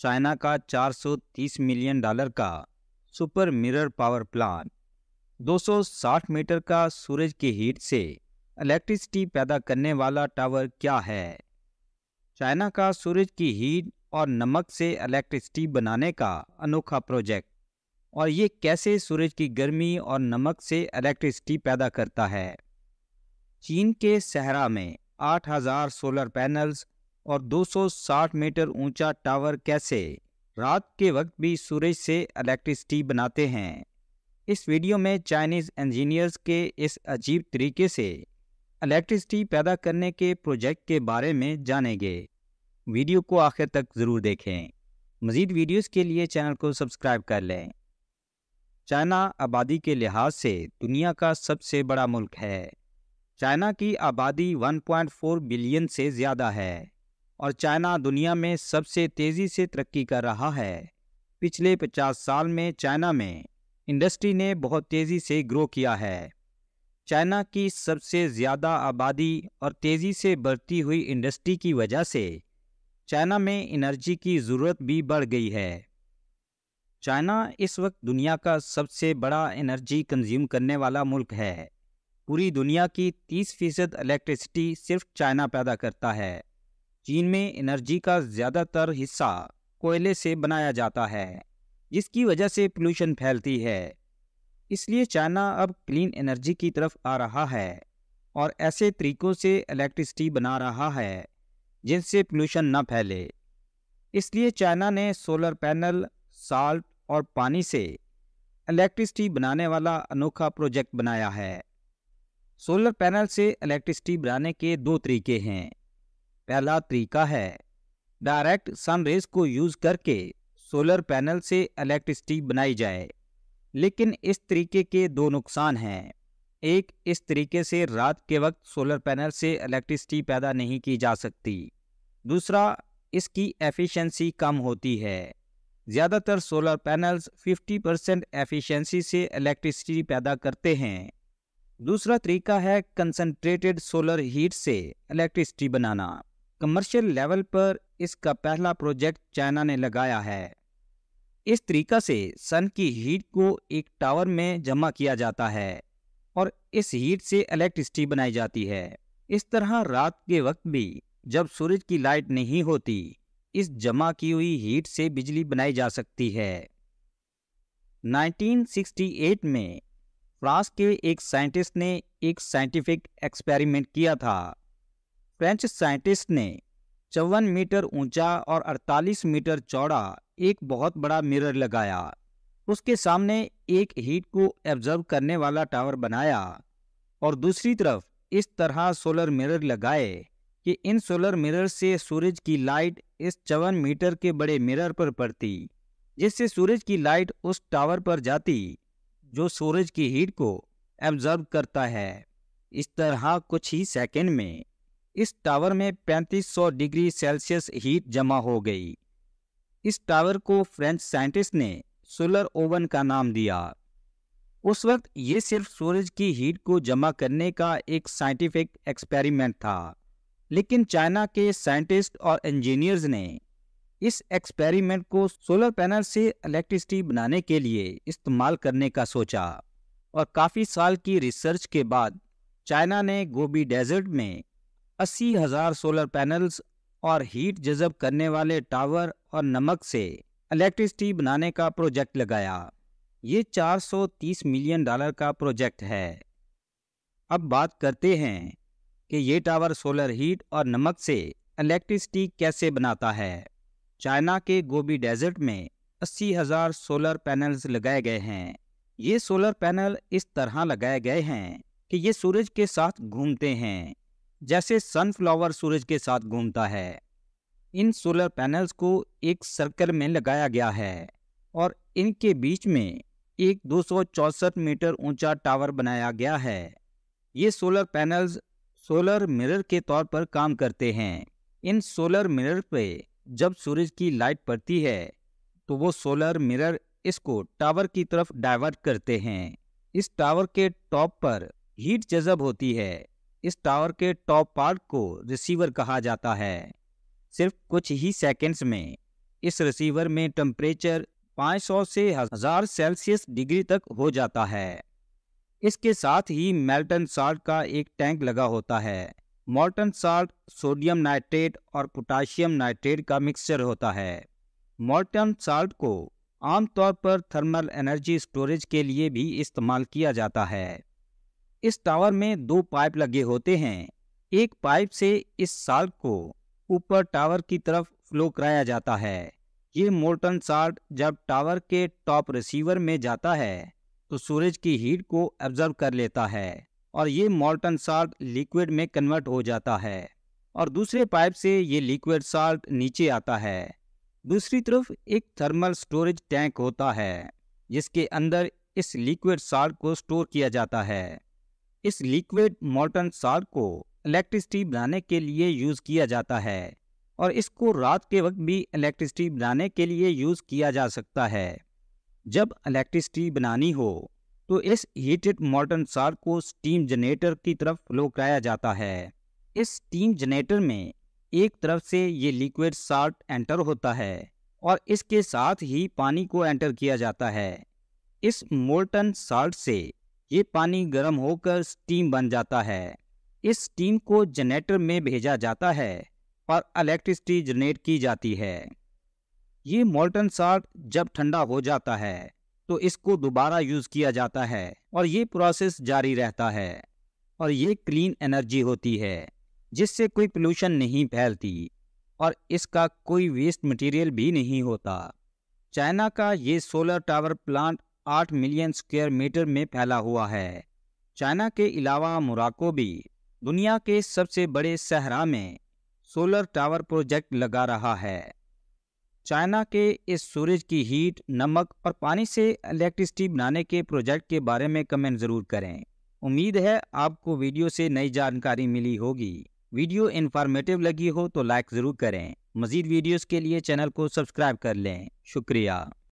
China का 430 million dollar का super mirror power plant 260 meter का सूरज की हीट से इलेक्ट्रिसिटी पैदा करने वाला टावर क्या है चाइना का सूरज की हीट और नमक से इलेक्ट्रिसिटी बनाने का अनोखा प्रोजेक्ट और ये कैसे सूरज की गर्मी और नमक से इलेक्ट्रिसिटी पैदा करता है चीन के सहरा में 8000 सोलर पैनल्स और 260 मीटर ऊंचा टावर कैसे रात के वक्त भी सूरज से इलेक्ट्रिसिटी बनाते हैं इस वीडियो में चाइनीज़ इंजीनियर्स के इस अजीब तरीके से इलेक्ट्रिसिटी पैदा करने के प्रोजेक्ट के बारे में जानेंगे वीडियो को आखिर तक ज़रूर देखें मज़ीद वीडियोस के लिए चैनल को सब्सक्राइब कर लें चाइना आबादी के लिहाज से दुनिया का सबसे बड़ा मुल्क है चाइना की आबादी 1.4 बिलियन से ज़्यादा है और चाइना दुनिया में सबसे तेज़ी से तरक्की कर रहा है पिछले 50 साल में चाइना में इंडस्ट्री ने बहुत तेज़ी से ग्रो किया है चाइना की सबसे ज़्यादा आबादी और तेज़ी से बढ़ती हुई इंडस्ट्री की वजह से चाइना में एनर्जी की ज़रूरत भी बढ़ गई है चाइना इस वक्त दुनिया का सबसे बड़ा एनर्जी कंज्यूम करने वाला मुल्क है पूरी दुनिया की 30 फीसद इलेक्ट्रिसिटी सिर्फ चाइना पैदा करता है चीन में एनर्जी का ज़्यादातर हिस्सा कोयले से बनाया जाता है जिसकी वजह से पोल्यूशन फैलती है इसलिए चाइना अब क्लीन एनर्जी की तरफ आ रहा है और ऐसे तरीकों से इलेक्ट्रिसिटी बना रहा है जिनसे पोल्यूशन न फैले इसलिए चाइना ने सोलर पैनल साल्ट और पानी से इलेक्ट्रिसिटी बनाने वाला अनोखा प्रोजेक्ट बनाया है सोलर पैनल से इलेक्ट्रिसिटी बनाने के दो तरीके हैं पहला तरीका है डायरेक्ट सनरेज को यूज करके सोलर पैनल से इलेक्ट्रिसिटी बनाई जाए लेकिन इस तरीके के दो नुकसान हैं एक इस तरीके से रात के वक्त सोलर पैनल से इलेक्ट्रिसिटी पैदा नहीं की जा सकती दूसरा इसकी एफिशिएंसी कम होती है ज़्यादातर सोलर पैनल्स 50 परसेंट एफिशेंसी से इलेक्ट्रिसिटी पैदा करते हैं दूसरा तरीका है कंसनट्रेटेड सोलर हीट से इलेक्ट्रिसिटी बनाना कमर्शियल लेवल पर इसका पहला प्रोजेक्ट चाइना ने लगाया है इस तरीका से सन की हीट को एक टावर में जमा किया जाता है और इस हीट से इलेक्ट्रिसिटी बनाई जाती है इस तरह रात के वक्त भी जब सूरज की लाइट नहीं होती इस जमा की हुई हीट से बिजली बनाई जा सकती है 1968 में फ्रांस के एक साइंटिस्ट ने एक साइंटिफिक एक्सपेरिमेंट किया था फ्रेंच साइंटिस्ट ने चौवन मीटर ऊंचा और 48 मीटर चौड़ा एक बहुत बड़ा मिरर लगाया उसके सामने एक हीट को एब्जर्व करने वाला टावर बनाया और दूसरी तरफ इस तरह सोलर मिरर लगाए कि इन सोलर मिरर से सूरज की लाइट इस चौवन मीटर के बड़े मिरर पर पड़ती जिससे सूरज की लाइट उस टावर पर जाती जो सूरज की हीट को एब्जर्व करता है इस तरह कुछ ही सेकेंड में इस टावर में 3500 डिग्री सेल्सियस हीट जमा हो गई इस टावर को फ्रेंच साइंटिस्ट ने सोलर ओवन का नाम दिया उस वक्त ये सिर्फ सूरज की हीट को जमा करने का एक साइंटिफिक एक्सपेरिमेंट था लेकिन चाइना के साइंटिस्ट और इंजीनियर्स ने इस एक्सपेरिमेंट को सोलर पैनल से इलेक्ट्रिसिटी बनाने के लिए इस्तेमाल करने का सोचा और काफ़ी साल की रिसर्च के बाद चाइना ने गोबी डेजर्ट में अस्सी हजार सोलर पैनल्स और हीट जजब करने वाले टावर और नमक से इलेक्ट्रिसिटी बनाने का प्रोजेक्ट लगाया ये 430 मिलियन डॉलर का प्रोजेक्ट है अब बात करते हैं कि ये टावर सोलर हीट और नमक से इलेक्ट्रिसिटी कैसे बनाता है चाइना के गोबी डेजर्ट में अस्सी हज़ार सोलर पैनल्स लगाए गए हैं ये सोलर पैनल इस तरह लगाए गए हैं कि ये सूरज के साथ घूमते हैं जैसे सनफ्लावर सूरज के साथ घूमता है इन सोलर पैनल्स को एक सर्कल में लगाया गया है और इनके बीच में एक दो मीटर ऊंचा टावर बनाया गया है ये सोलर पैनल्स सोलर मिरर के तौर पर काम करते हैं इन सोलर मिरर पे जब सूरज की लाइट पड़ती है तो वो सोलर मिरर इसको टावर की तरफ डाइवर्ट करते हैं इस टावर के टॉप पर हीट जजब होती है इस टावर के टॉप पार्ट को रिसीवर कहा जाता है सिर्फ कुछ ही सेकेंड्स में इस रिसीवर में टेम्परेचर 500 से हजार सेल्सियस डिग्री तक हो जाता है इसके साथ ही मेल्टन साल्ट का एक टैंक लगा होता है मोल्टन साल्ट सोडियम नाइट्रेट और पोटाशियम नाइट्रेट का मिक्सचर होता है मोल्टन साल्ट को आमतौर पर थर्मल एनर्जी स्टोरेज के लिए भी इस्तेमाल किया जाता है इस टावर में दो पाइप लगे होते हैं एक पाइप से इस साल्ट को ऊपर टावर की तरफ फ्लो कराया जाता है ये मोल्टन साल्ट जब टावर के टॉप रिसीवर में जाता है तो सूरज की हीट को एब्जर्व कर लेता है और ये मोल्टन साल्ट लिक्विड में कन्वर्ट हो जाता है और दूसरे पाइप से ये लिक्विड साल्ट नीचे आता है दूसरी तरफ एक थर्मल स्टोरेज टैंक होता है जिसके अंदर इस लिक्विड साल्ट को स्टोर किया जाता है इस लिक्विड मोल्टन साल्ट को इलेक्ट्रिसिटी बनाने के लिए यूज़ किया जाता है और इसको रात के वक्त भी इलेक्ट्रिसिटी बनाने के लिए यूज़ किया जा सकता है जब इलेक्ट्रिसिटी बनानी हो तो इस हीटेड मॉडर्न सार को स्टीम जनरेटर की तरफ फ्लो कराया जाता है इस स्टीम जनरेटर में एक तरफ से ये लिक्विड साल्ट एंटर होता है और इसके साथ ही पानी को एंटर किया जाता है इस मोल्टन साल्ट से ये पानी गर्म होकर स्टीम बन जाता है इस स्टीम को जनरेटर में भेजा जाता है और इलेक्ट्रिसिटी जनरेट की जाती है ये मोल्टन साल्ट जब ठंडा हो जाता है तो इसको दोबारा यूज़ किया जाता है और ये प्रोसेस जारी रहता है और ये क्लीन एनर्जी होती है जिससे कोई पोल्यूशन नहीं फैलती और इसका कोई वेस्ट मटेरियल भी नहीं होता चाइना का ये solar tower plant 8 million square meter में फैला हुआ है चाइना के अलावा मोराको भी दुनिया के सबसे बड़े सहरा में सोलर टावर प्रोजेक्ट लगा रहा है चाइना के इस सूरज की हीट नमक और पानी से इलेक्ट्रिसिटी बनाने के प्रोजेक्ट के बारे में कमेंट ज़रूर करें उम्मीद है आपको वीडियो से नई जानकारी मिली होगी वीडियो इन्फॉर्मेटिव लगी हो तो लाइक ज़रूर करें मज़ीद वीडियोस के लिए चैनल को सब्सक्राइब कर लें शुक्रिया